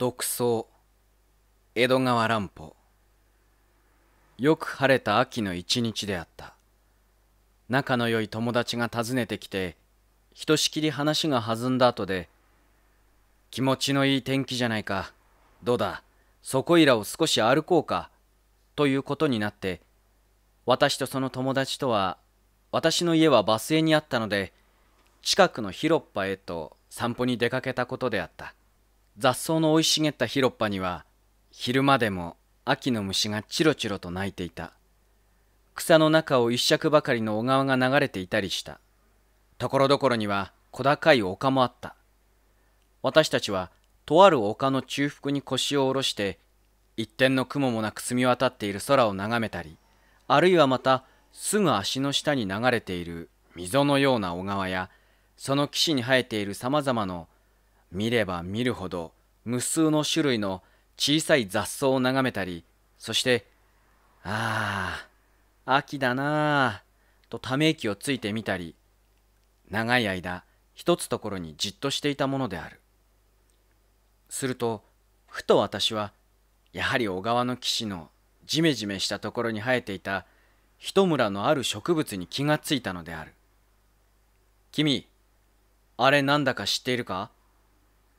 独走江戸川乱歩よく晴れた秋の一日であった仲の良い友達が訪ねてきてひとしきり話が弾んだ後で気持ちのいい天気じゃないかどうだそこいらを少し歩こうかということになって私とその友達とは私の家はバス停にあったので近くの広っぱへと散歩に出かけたことであった雑草の生い茂った広っ端には昼間でも秋の虫がチロチロと鳴いていた草の中を一尺ばかりの小川が流れていたりしたところどころには小高い丘もあった私たちはとある丘の中腹に腰を下ろして一点の雲もなく澄み渡っている空を眺めたりあるいはまたすぐ足の下に流れている溝のような小川やその岸に生えているさまざまな見れば見るほど無数の種類の小さい雑草を眺めたりそして「ああ秋だなあ」とため息をついてみたり長い間一つところにじっとしていたものであるするとふと私はやはり小川の岸のジメジメしたところに生えていた一村のある植物に気がついたのである君あれなんだか知っているか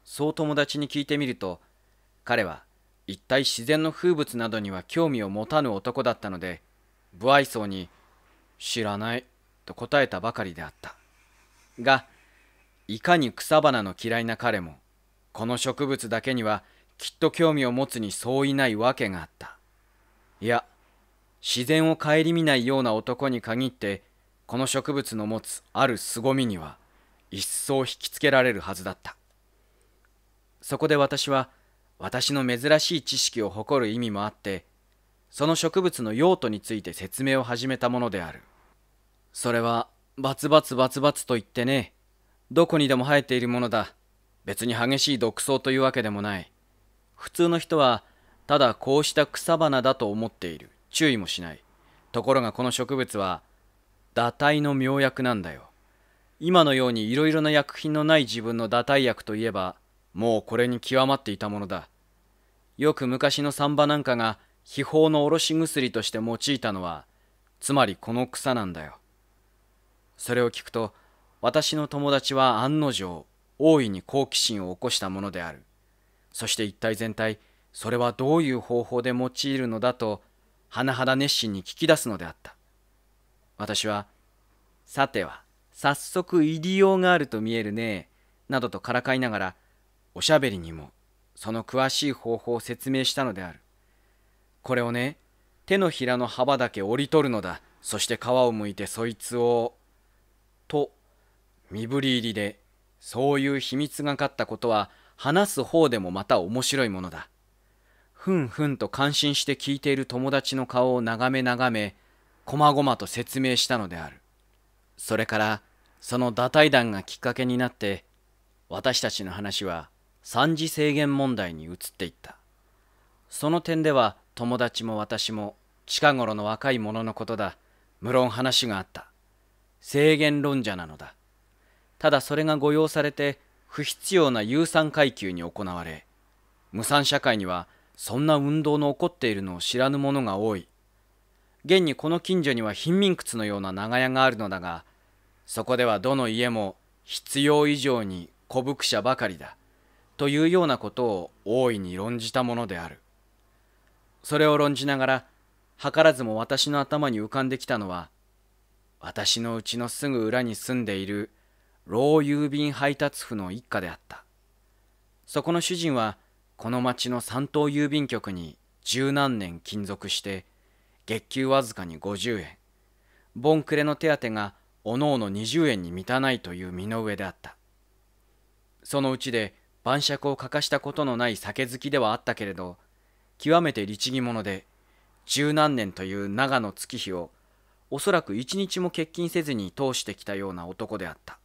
そう友達に聞いてみると彼は一体自然の風物などには興味を持たぬ男だったので不愛想に「知らない」と答えたばかりであったがいかに草花の嫌いな彼もこの植物だけにはきっと興味を持つに相違ないわけがあったいや自然を顧みないような男に限ってこの植物の持つある凄みには一層引きつけられるはずだったそこで私は私の珍しい知識を誇る意味もあってその植物の用途について説明を始めたものであるそれはバツバツバツバツと言ってねどこにでも生えているものだ別に激しい毒草というわけでもない普通の人はただこうした草花だと思っている注意もしないところがこの植物は堕胎の妙薬なんだよ今のようにいろいろな薬品のない自分の堕胎薬といえばもうこれに極まっていたものだ。よく昔のサンバなんかが秘宝のおろし薬として用いたのは、つまりこの草なんだよ。それを聞くと、私の友達は案の定、大いに好奇心を起こしたものである。そして一体全体、それはどういう方法で用いるのだと、甚だ熱心に聞き出すのであった。私は、さては、早速入りようがあると見えるね、などとからかいながら、おしゃべりにもその詳しい方法を説明したのであるこれをね手のひらの幅だけ折り取るのだそして皮をむいてそいつをと身振り入りでそういう秘密がかったことは話す方でもまた面白いものだふんふんと感心して聞いている友達の顔を眺め眺めこまごまと説明したのであるそれからその打退団がきっかけになって私たちの話は三次制限問題に移っていったその点では友達も私も近頃の若い者のことだ無論話があった制限論者なのだただそれが御用されて不必要な有産階級に行われ無産社会にはそんな運動の起こっているのを知らぬ者が多い現にこの近所には貧民窟のような長屋があるのだがそこではどの家も必要以上に古伏者ばかりだというようなことを大いに論じたものである。それを論じながら、図らずも私の頭に浮かんできたのは、私のうちのすぐ裏に住んでいる老郵便配達婦の一家であった。そこの主人は、この町の三島郵便局に十何年勤続して、月給わずかに50円、ボンクレの手当がおのおの20円に満たないという身の上であった。そのうちで晩酌を欠かしたことのない酒好きではあったけれど、極めて律儀者で、十何年という長の月日を、おそらく一日も欠勤せずに通してきたような男であった。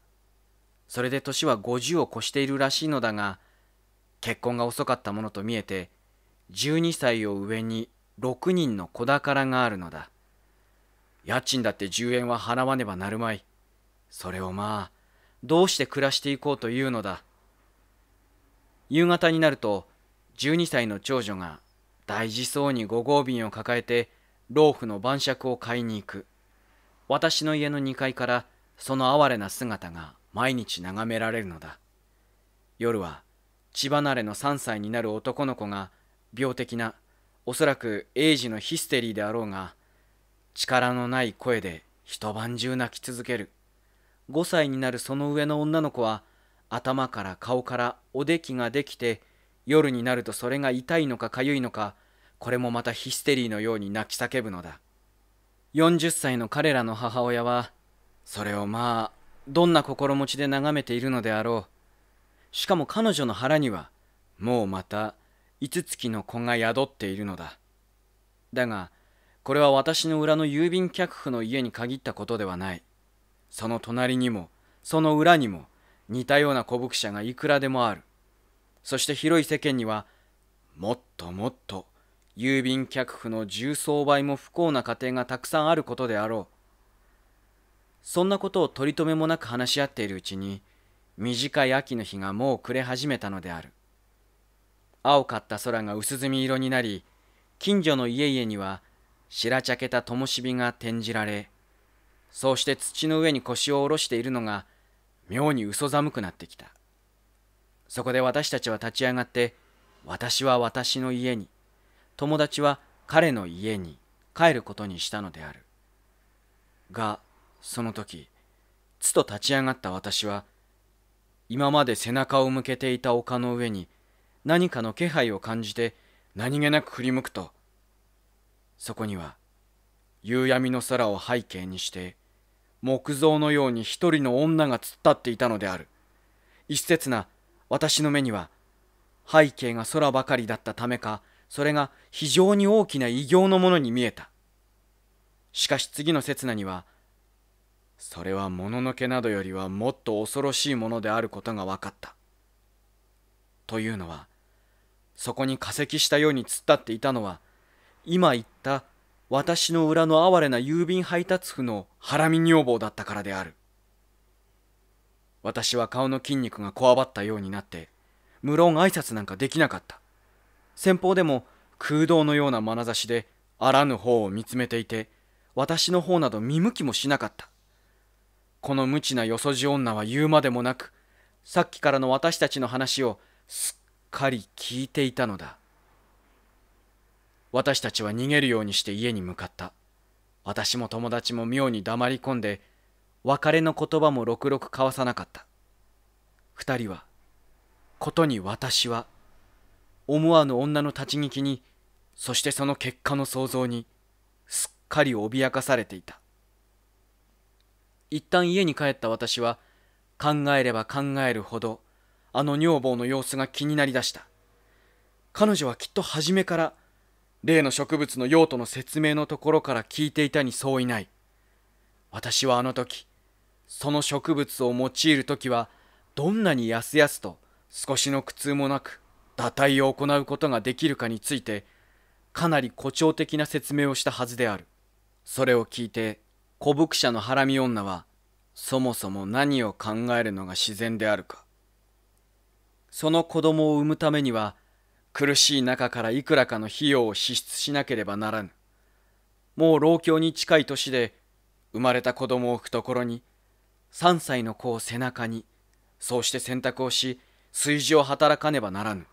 それで年は50を越しているらしいのだが、結婚が遅かったものと見えて、12歳を上に6人の子宝があるのだ。家賃だって10円は払わねばなるまい。それをまあ、どうして暮らしていこうというのだ。夕方になると12歳の長女が大事そうに5合瓶を抱えて老婦の晩酌を買いに行く私の家の2階からその哀れな姿が毎日眺められるのだ夜は血離れの3歳になる男の子が病的なおそらく英治のヒステリーであろうが力のない声で一晩中泣き続ける5歳になるその上の女の子は頭から顔からおできができて夜になるとそれが痛いのか痒いのかこれもまたヒステリーのように泣き叫ぶのだ40歳の彼らの母親はそれをまあどんな心持ちで眺めているのであろうしかも彼女の腹にはもうまた5月の子が宿っているのだだがこれは私の裏の郵便客婦の家に限ったことではないその隣にもその裏にも似たような古物者がいくらでもある。そして広い世間には、もっともっと郵便客婦の重層倍も不幸な家庭がたくさんあることであろう。そんなことを取り留めもなく話し合っているうちに、短い秋の日がもう暮れ始めたのである。青かった空が薄墨色になり、近所の家々には白茶けた灯火が転じられ、そうして土の上に腰を下ろしているのが妙に嘘寒くなってきたそこで私たちは立ち上がって私は私の家に友達は彼の家に帰ることにしたのであるがその時つと立ち上がった私は今まで背中を向けていた丘の上に何かの気配を感じて何気なく振り向くとそこには夕闇の空を背景にして木造のように一人の女が突っ立っていたのである。一説な私の目には、背景が空ばかりだったためか、それが非常に大きな異形のものに見えた。しかし次の刹那には、それはもののけなどよりはもっと恐ろしいものであることが分かった。というのは、そこに化石したように突っ立っていたのは、今言った私の裏の哀れな郵便配達婦のハラミ女房だったからである。私は顔の筋肉がこわばったようになって、無論挨拶なんかできなかった。先方でも空洞のような眼差しであらぬ方を見つめていて、私の方など見向きもしなかった。この無知なよそじ女は言うまでもなく、さっきからの私たちの話をすっかり聞いていたのだ。私たちは逃げるようにして家に向かった。私も友達も妙に黙り込んで、別れの言葉もろくろく交わさなかった。二人は、ことに私は、思わぬ女の立ち聞きに、そしてその結果の想像に、すっかり脅かされていた。一旦家に帰った私は、考えれば考えるほど、あの女房の様子が気になりだした。彼女はきっと初めから、例の植物の用途の説明のところから聞いていたに相違ない。私はあの時、その植物を用いる時は、どんなにやすやすと少しの苦痛もなく、堕胎を行うことができるかについて、かなり誇張的な説明をしたはずである。それを聞いて、古伏者のハラミ女は、そもそも何を考えるのが自然であるか。その子供を産むためには、苦しい中からいくらかの費用を支出しなければならぬ。もう老境に近い年で、生まれた子供を懐に、3歳の子を背中に、そうして洗濯をし、炊事を働かねばならぬ。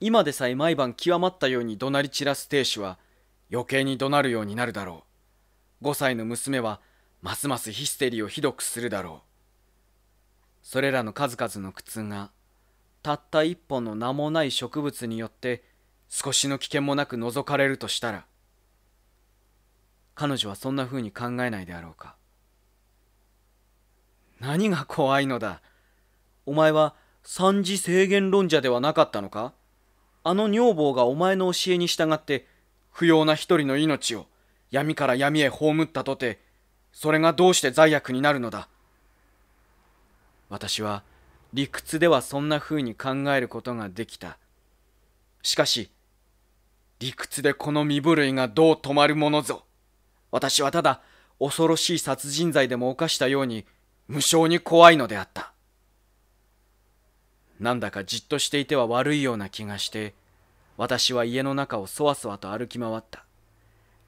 今でさえ毎晩極まったように怒鳴り散らす亭主は、余計に怒鳴るようになるだろう。5歳の娘は、ますますヒステリーをひどくするだろう。それらの数々の苦痛がたった一本の名もない植物によって少しの危険もなく覗かれるとしたら彼女はそんなふうに考えないであろうか何が怖いのだお前は三次制限論者ではなかったのかあの女房がお前の教えに従って不要な一人の命を闇から闇へ葬ったとてそれがどうして罪悪になるのだ私は理屈ではそんな風に考えることができた。しかし、理屈でこの身震いがどう止まるものぞ。私はただ、恐ろしい殺人罪でも犯したように、無性に怖いのであった。なんだかじっとしていては悪いような気がして、私は家の中をそわそわと歩き回った。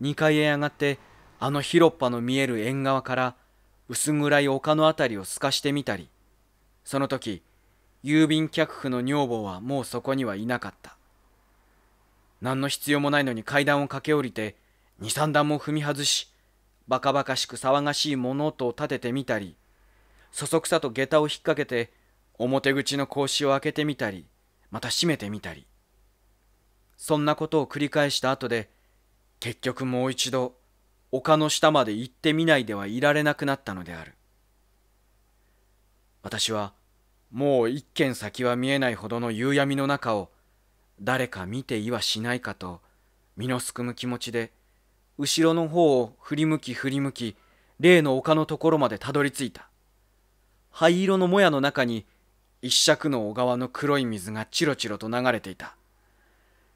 2階へ上がって、あの広っ端の見える縁側から、薄暗い丘の辺りを透かしてみたり、その時郵便客婦の女房はもうそこにはいなかった何の必要もないのに階段を駆け下りて23段も踏み外しバカバカしく騒がしい物音を立ててみたりそそくさと下駄を引っ掛けて表口の格子を開けてみたりまた閉めてみたりそんなことを繰り返した後で結局もう一度丘の下まで行ってみないではいられなくなったのである私はもう一軒先は見えないほどの夕闇の中を誰か見ていはしないかと身のすくむ気持ちで後ろの方を振り向き振り向き例の丘のところまでたどり着いた灰色のもやの中に一尺の小川の黒い水がチロチロと流れていた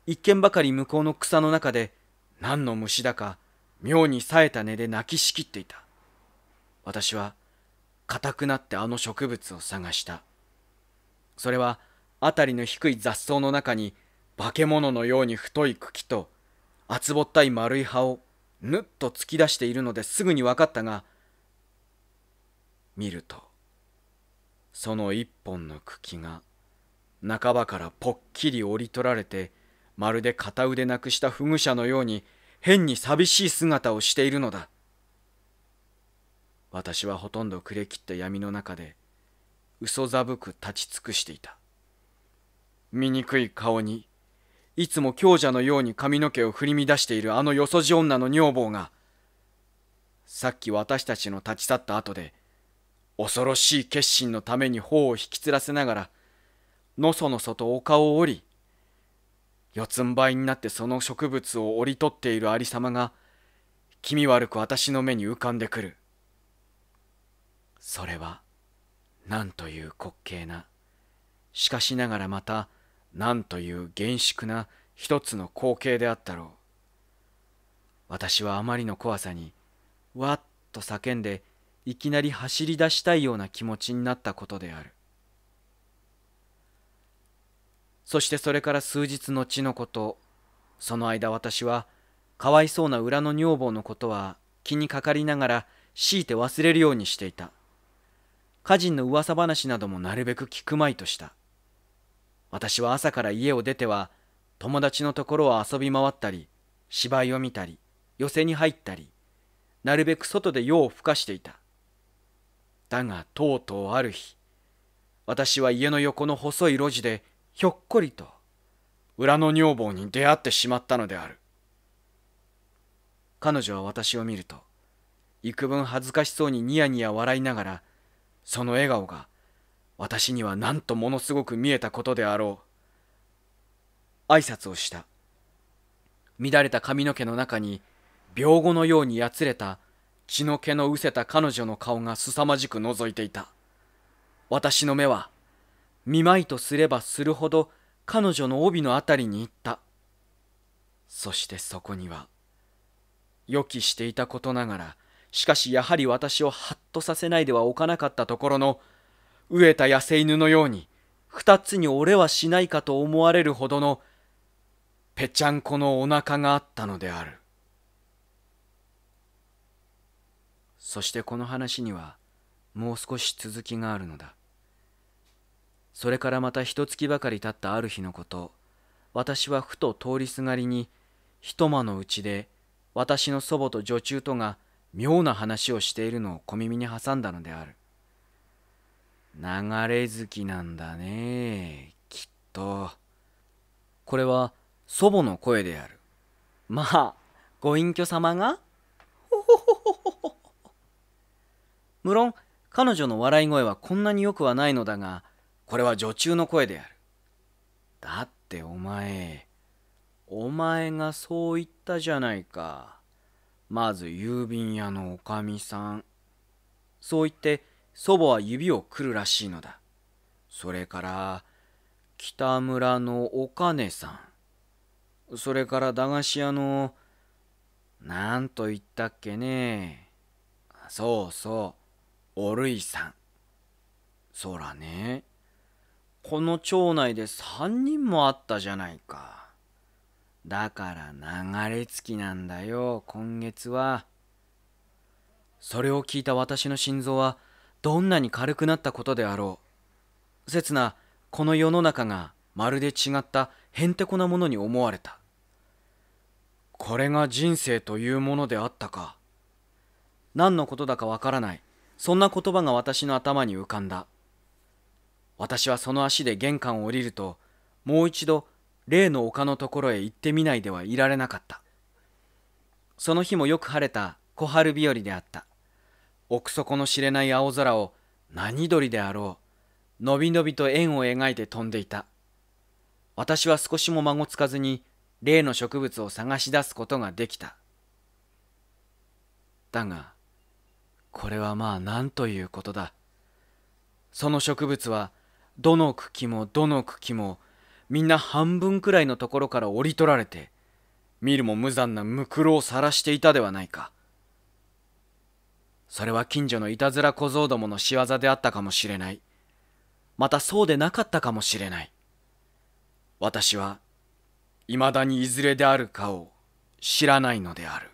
一軒ばかり向こうの草の中で何の虫だか妙に冴えた根で泣きしきっていた私は硬くなってあの植物を探したそれは辺りの低い雑草の中に化け物のように太い茎と厚ぼったい丸い葉をぬっと突き出しているのですぐに分かったが見るとその一本の茎が半ばからぽっきり折り取られてまるで片腕なくしたフグ者のように変に寂しい姿をしているのだ。私はほとんど暮れきった闇の中で嘘ざぶく立ち尽くしていた醜い顔にいつも強者のように髪の毛を振り乱しているあのよそじ女の女房がさっき私たちの立ち去った後で恐ろしい決心のために頬を引きつらせながらのそのそとお顔を折り四つん這いになってその植物を折り取っているありさまが気味悪く私の目に浮かんでくる。それは何という滑稽なしかしながらまたなんという厳粛な一つの光景であったろう私はあまりの怖さにわっと叫んでいきなり走り出したいような気持ちになったことであるそしてそれから数日後のことその間私はかわいそうな裏の女房のことは気にかかりながら強いて忘れるようにしていた家人の噂話などもなるべく聞くまいとした。私は朝から家を出ては、友達のところを遊び回ったり、芝居を見たり、寄席に入ったり、なるべく外で夜を更かしていた。だが、とうとうある日、私は家の横の細い路地で、ひょっこりと、裏の女房に出会ってしまったのである。彼女は私を見ると、幾分恥ずかしそうにニヤニヤ笑いながら、その笑顔が私にはなんとものすごく見えたことであろう挨拶をした乱れた髪の毛の中に病後のようにやつれた血の気の失せた彼女の顔が凄まじく覗いていた私の目は見舞いとすればするほど彼女の帯の辺りに行ったそしてそこには予期していたことながらしかしやはり私をハッとさせないではおかなかったところの、飢えた野生犬のように、二つに折れはしないかと思われるほどの、ぺちゃんこのお腹があったのである。そしてこの話には、もう少し続きがあるのだ。それからまた一月ばかりたったある日のこと、私はふと通りすがりに、一間のうちで、私の祖母と女中とが妙な話をしているのを小耳に挟んだのである。流れ好きなんだね、きっと。これは祖母の声である。まあ、ご隠居様が 無論、彼女の笑い声はこんなによくはないのだが、これは女中の声である。だってお前、お前がそう言ったじゃないか。まず郵便屋のおかみさん。そう言って祖母は指をくるらしいのだ。それから北村のお金さん。それから駄菓子屋のなんと言ったっけね。そうそう、おるいさん。そらね、この町内で3人もあったじゃないか。だから流れ着きなんだよ、今月は。それを聞いた私の心臓は、どんなに軽くなったことであろう。刹那、この世の中がまるで違ったへんてこなものに思われた。これが人生というものであったか。何のことだかわからない。そんな言葉が私の頭に浮かんだ。私はその足で玄関を降りると、もう一度例の丘のところへ行ってみないではいられなかったその日もよく晴れた小春日和であった奥底の知れない青空を何鳥であろうのびのびと円を描いて飛んでいた私は少しも孫つかずに例の植物を探し出すことができただがこれはまあなんということだその植物はどの茎もどの茎もみんな半分くらいのところから折り取られて見るも無残なムクロを晒していたではないかそれは近所のいたずら小僧どもの仕業であったかもしれないまたそうでなかったかもしれない私はいまだにいずれであるかを知らないのである